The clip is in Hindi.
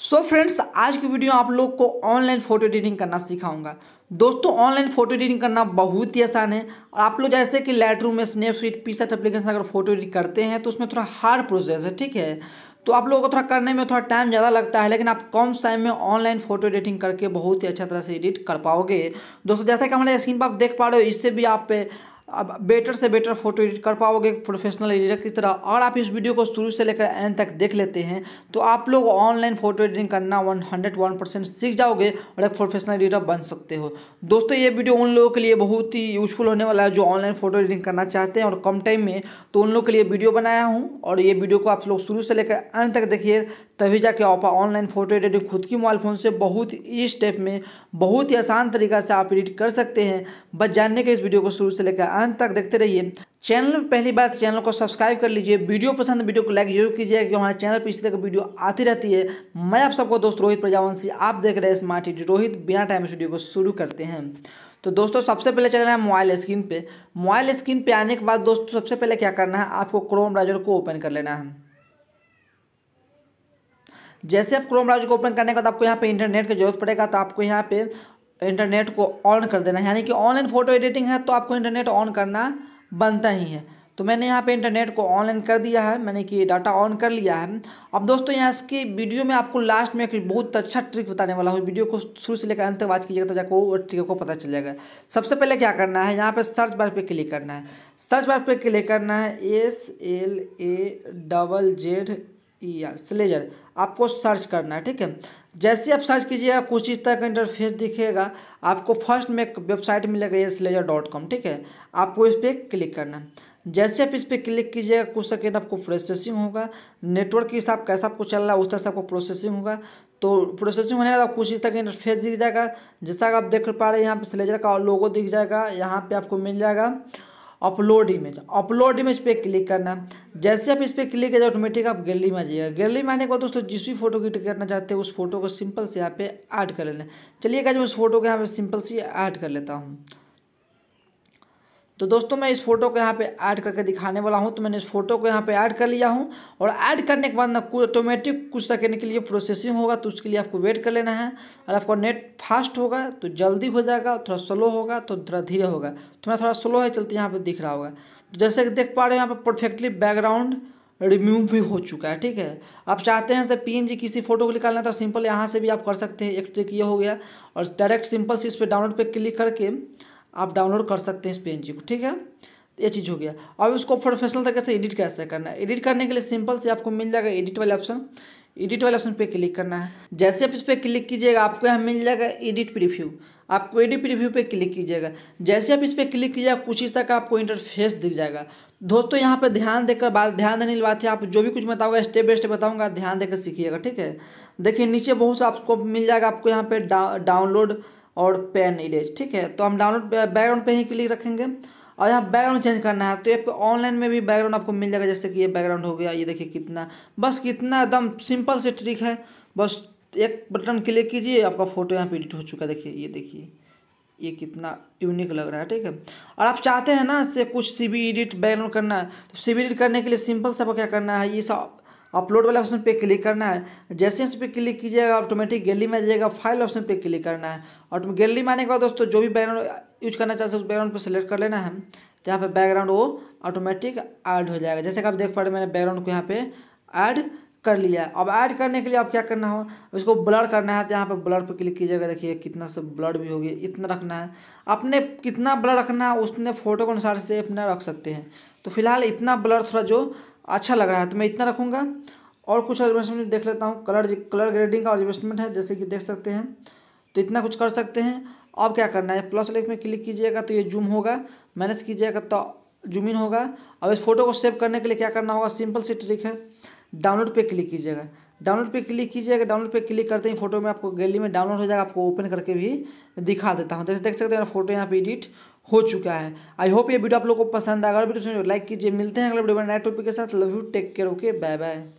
सो so फ्रेंड्स आज की वीडियो आप लोग को ऑनलाइन फ़ोटो एडिटिंग करना सिखाऊंगा दोस्तों ऑनलाइन फ़ोटो एडिटिंग करना बहुत ही आसान है और आप लोग जैसे कि लेटरूम में स्नैपशीट पीसट एप्लीकेशन अगर फोटो एडिट करते हैं तो उसमें थोड़ा हार्ड प्रोसेस है ठीक है तो आप लोगों को थोड़ा करने में थोड़ा टाइम ज़्यादा लगता है लेकिन आप कम टाइम में ऑनलाइन फोटो एडिटिंग करके बहुत ही अच्छा तरह से एडिट कर पाओगे दोस्तों जैसा कि हमारे स्क्रीन पर आप देख पा रहे हो इससे भी आप अब बेटर से बेटर फोटो एडिट कर पाओगे प्रोफेशनल एडिटर की तरह अगर आप इस वीडियो को शुरू से लेकर एंड तक देख लेते हैं तो आप लोग ऑनलाइन फोटो एडिटिंग करना वन हंड्रेड वन परसेंट सीख जाओगे और एक प्रोफेशनल एडिटर बन सकते हो दोस्तों ये वीडियो उन लोगों के लिए बहुत ही यूजफुल होने वाला है जो ऑनलाइन फोटो एडिटिंग करना चाहते हैं और कम टाइम में तो उन लोग के लिए वीडियो बनाया हूँ और ये वीडियो को आप लोग शुरू से लेकर एंड तक देखिए तभी जाके आप ऑनलाइन फोटो एडिटिंग खुद की मोबाइल फ़ोन से बहुत ही स्टेप में बहुत ही आसान तरीका से आप एडिट कर सकते हैं बस जानने के इस वीडियो को शुरू से लेकर अंत तक देखते रहिए चैनल में पहली बार चैनल को सब्सक्राइब कर लीजिए वीडियो पसंद वीडियो को लाइक जरूर कीजिएगा कि हमारे चैनल पर इसी तरह की वीडियो आती रहती है मैं आप सबको दोस्त रोहित प्रजावंशी आप देख रहे हैं स्मार्ट टी रोहित बिना टाइम इस वीडियो को शुरू करते हैं तो दोस्तों सबसे पहले चल रहा है मोबाइल स्क्रीन पर मोबाइल स्क्रीन पर आने के बाद दोस्तों सबसे पहले क्या करना है आपको क्रोम ब्राउजर को ओपन कर लेना है जैसे आप क्रोम ब्राउजर को ओपन करने के बाद आपको यहाँ पे इंटरनेट की जरूरत पड़ेगा तो आपको यहाँ पे इंटरनेट को ऑन कर देना है यानी कि ऑनलाइन फ़ोटो एडिटिंग है तो आपको इंटरनेट ऑन करना बनता ही है तो मैंने यहाँ पे इंटरनेट को ऑनलाइन कर दिया है मैंने कि डाटा ऑन कर लिया है अब दोस्तों यहाँ इसके वीडियो में आपको लास्ट में एक बहुत अच्छा ट्रिक बताने वाला हूँ वीडियो को शुरू से लेकर अंत तक वाच कीजिएगा तो जाकर वो ट्रिक को पता चल जाएगा सबसे पहले क्या करना है यहाँ पर सर्च बार पर क्लिक करना है सर्च बार पर क्लिक करना है S L A double Z E R Slazzer आपको सर्च करना है ठीक है जैसे आप सर्च कीजिएगा कुछ इस तरह का इंटरफेस दिखेगा आपको फर्स्ट में एक वेबसाइट मिलेगा ये स्लेजर डॉट कॉम ठीक है आपको इस पर क्लिक करना है जैसे आप इस पर क्लिक कीजिएगा कुछ सेकेंड आपको प्रोसेसिंग होगा नेटवर्क के हिसाब कैसा आपको चल रहा है उस तरह से आपको प्रोसेसिंग होगा तो प्रोसेसिंग होने के बाद कुछ इस तरह का इंटरफेस दिख जाएगा जैसा आप देख पा रहे हैं यहाँ पे स्लेजर का लोगो दिख जाएगा यहाँ पर आपको मिल जाएगा अपलोड इमेज अपलोड इमेज पे क्लिक करना जैसे आप इस पर क्लिक करें ऑटोमेटिक आप गैलरी में आ जाइएगा गैलरी में आने के बाद दोस्तों जिस भी फोटो की करना चाहते हैं उस फोटो को सिंपल से यहाँ पे ऐड कर लेना चलिए मैं उस फोटो को यहाँ पे सिंपल से ऐड कर लेता हूँ तो दोस्तों मैं इस फोटो को यहाँ पे ऐड करके दिखाने वाला हूँ तो मैंने इस फोटो को यहाँ पे ऐड कर लिया हूँ और ऐड करने के बाद ना कुछ ऑटोमेटिक कुछ सेकेंड के लिए प्रोसेसिंग होगा तो उसके लिए आपको वेट कर लेना है और आपका नेट फास्ट होगा तो जल्दी हो जाएगा थोड़ा स्लो होगा तो थोड़ा धीरे होगा तो थोड़ा थोड़ा स्लो है चलते यहाँ पर दिख रहा होगा तो जैसे कि देख पा रहे हो यहाँ परफेक्टली बैकग्राउंड रिमूव भी हो चुका है ठीक है आप चाहते हैं से पी किसी फोटो को निकालना था सिंपल तो यहाँ से भी आप कर सकते हैं एक ट्रिक ये हो गया और डायरेक्ट सिंपल से इस पर डाउनलोड पर क्लिक करके आप डाउनलोड कर सकते हैं इस पी को ठीक है ये चीज़ हो गया अब इसको प्रोफेशनल तरीके से एडिट कैसे करना है एडिट करने के लिए सिंपल से आपको मिल जाएगा एडिट वाले ऑप्शन एडिट वाले ऑप्शन पे क्लिक करना है जैसे आप इस पर क्लिक कीजिएगा आपको यहाँ मिल जाएगा एडिट प्रीव्यू आपको एडिट प्रीव्यू पे क्लिक कीजिएगा जैसे आप इस पर क्लिक कीजिएगा कुछ इस तरह का आपको इंटरफेस दिख जाएगा दोस्तों यहाँ पे ध्यान देकर बात ध्यान देने की बात है आप जो भी कुछ बताऊंगा स्टेप बाय स्टेप बताऊंगा ध्यान देकर सीखिएगा ठीक है देखिए नीचे बहुत सा आपको मिल जाएगा आपको यहाँ पे डाउनलोड दा, और पेन इरेज ठीक है तो हम डाउनलोड बैकग्राउंड पे ही क्लिक रखेंगे और यहाँ बैकग्राउंड चेंज करना है तो ये ऑनलाइन में भी बैकग्राउंड आपको मिल जाएगा जैसे कि ये बैकग्राउंड हो गया ये देखिए कितना बस कितना एकदम सिंपल से ट्रिक है बस एक बटन क्लिक कीजिए आपका फोटो यहाँ पे एडिट हो चुका है देखिए ये देखिए ये कितना यूनिक लग रहा है ठीक है और आप चाहते हैं ना इससे कुछ सी बी एडिट बैकग्राउंड करना है तो सी बी एडिट करने के लिए सिंपल सा आपको क्या करना है ये सब अपलोड वाले ऑप्शन पे क्लिक करना है जैसे इस पर क्लिक कीजिएगा ऑटोमेटिक गैलरी में जाइएगा फाइल ऑप्शन पे क्लिक करना है और गैलरी में आने के बाद दोस्तों जो भी बैकग्राउंड यूज करना चाहते हैं उस बैकग्राउंड पर सेलेक्ट कर लेना है तो यहाँ पर बैकग्राउंड वो ऑटोमेटिक ऐड हो जाएगा जैसे कि आप देख पा रहे मैंने बैकग्राउंड को यहाँ पर ऐड कर लिया है अब ऐड करने के लिए आप क्या करना हो इसको ब्लड करना है तो यहाँ पर ब्लड पर क्लिक कीजिएगा देखिए कितना सब ब्लड भी होगी इतना रखना है आपने कितना ब्लड रखना है उसने फोटो के अनुसार से अपना रख सकते हैं तो फिलहाल इतना ब्लड थोड़ा जो अच्छा लग रहा है तो मैं इतना रखूँगा और कुछ एडजस्टमेंट देख लेता हूँ कलर कलर ग्रेडिंग का एडजस्टमेंट है जैसे कि देख सकते हैं तो इतना कुछ कर सकते हैं अब क्या करना है प्लस लेक में क्लिक कीजिएगा तो ये जूम होगा मैनेज कीजिएगा तो जूम इन होगा अब इस फोटो को सेव करने के लिए क्या करना होगा सिंपल सी ट्रिक है डाउनलोड पे क्लिक कीजिएगा डाउनलोड पे क्लिक कीजिएगा डाउनलोड पे क्लिक करते ही फोटो में आपको गैली में डाउनलोड हो जाएगा आपको ओपन करके भी दिखा देता हूँ जैसे देख सकते हैं मेरा फोटो यहाँ पे एडिट हो चुका है आई होप ये वीडियो आप लोगों को पसंद आएगा और वीडियो लाइक कीजिए मिलते हैं अगले वीडियो में नए टॉपिक के साथ love you take care okay bye bye